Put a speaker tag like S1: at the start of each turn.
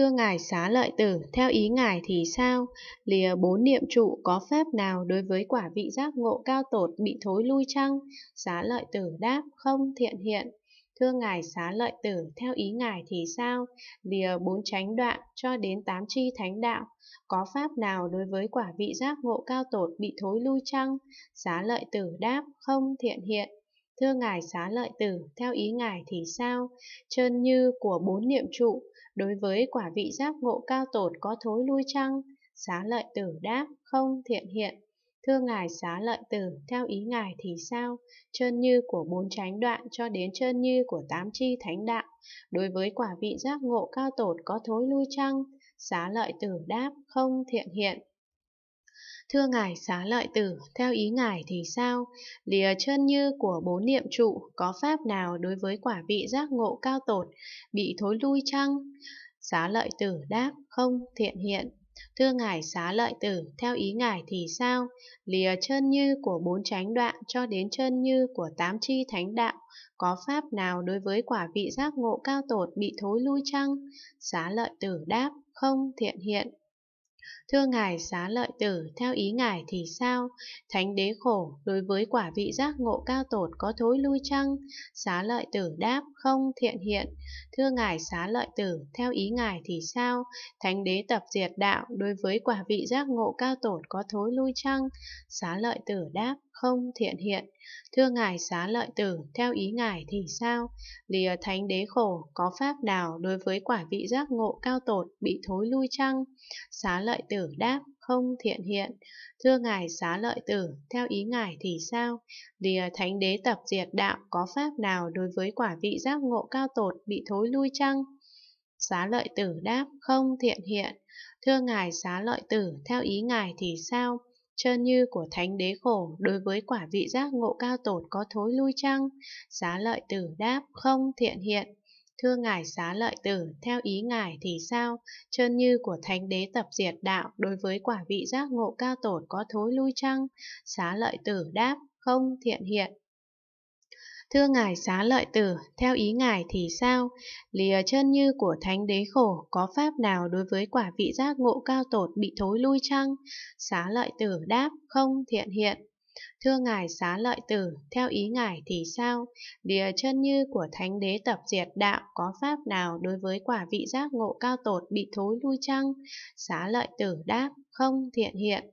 S1: Thưa ngài xá lợi tử, theo ý ngài thì sao? Lìa bốn niệm trụ có phép nào đối với quả vị giác ngộ cao tột bị thối lui chăng? Xá lợi tử đáp, không thiện hiện. Thưa ngài xá lợi tử, theo ý ngài thì sao? Lìa bốn chánh đoạn cho đến tám chi thánh đạo, có pháp nào đối với quả vị giác ngộ cao tột bị thối lui chăng? Xá lợi tử đáp, không thiện hiện. Thưa Ngài xá lợi tử, theo ý Ngài thì sao? Trơn như của bốn niệm trụ, đối với quả vị giác ngộ cao tột có thối lui chăng? Xá lợi tử đáp, không thiện hiện. Thưa Ngài xá lợi tử, theo ý Ngài thì sao? Trơn như của bốn tránh đoạn cho đến trơn như của tám chi thánh đạo, đối với quả vị giác ngộ cao tột có thối lui chăng? Xá lợi tử đáp, không thiện hiện. Thưa ngài xá lợi tử, theo ý ngài thì sao? Lìa chân như của bốn niệm trụ có pháp nào đối với quả vị giác ngộ cao tột, bị thối lui chăng? Xá lợi tử đáp, không, thiện hiện. Thưa ngài xá lợi tử, theo ý ngài thì sao? Lìa chân như của bốn tránh đoạn cho đến chân như của tám chi thánh đạo, có pháp nào đối với quả vị giác ngộ cao tột bị thối lui chăng? Xá lợi tử đáp, không, thiện hiện. Thưa Ngài xá lợi tử, theo ý Ngài thì sao? Thánh đế khổ, đối với quả vị giác ngộ cao tột có thối lui chăng? Xá lợi tử đáp, không thiện hiện. Thưa Ngài xá lợi tử, theo ý Ngài thì sao? Thánh đế tập diệt đạo, đối với quả vị giác ngộ cao tột có thối lui chăng? Xá lợi tử đáp, không thiện hiện. Thưa Ngài xá lợi tử, theo ý Ngài thì sao? Lìa thánh đế khổ, có pháp nào đối với quả vị giác ngộ cao tột bị thối lui chăng? Xá lợi lợi tử đáp, không thiện hiện. Thưa ngài xá lợi tử, theo ý ngài thì sao? Lìa thánh đế tập diệt đạo có pháp nào đối với quả vị giác ngộ cao tột bị thối lui chăng? Xá lợi tử đáp, không thiện hiện. Thưa ngài xá lợi tử, theo ý ngài thì sao? Chân như của thánh đế khổ đối với quả vị giác ngộ cao tột có thối lui chăng? Xá lợi tử đáp, không thiện hiện. Thưa ngài xá lợi tử, theo ý ngài thì sao? Chân như của thánh đế tập diệt đạo đối với quả vị giác ngộ cao tổn có thối lui chăng? Xá lợi tử đáp, không thiện hiện. Thưa ngài xá lợi tử, theo ý ngài thì sao? Lìa chân như của thánh đế khổ có pháp nào đối với quả vị giác ngộ cao tột bị thối lui chăng? Xá lợi tử đáp, không thiện hiện. Thưa ngài xá lợi tử, theo ý ngài thì sao? Đìa chân như của thánh đế tập diệt đạo có pháp nào đối với quả vị giác ngộ cao tột bị thối lui chăng? Xá lợi tử đáp, không thiện hiện.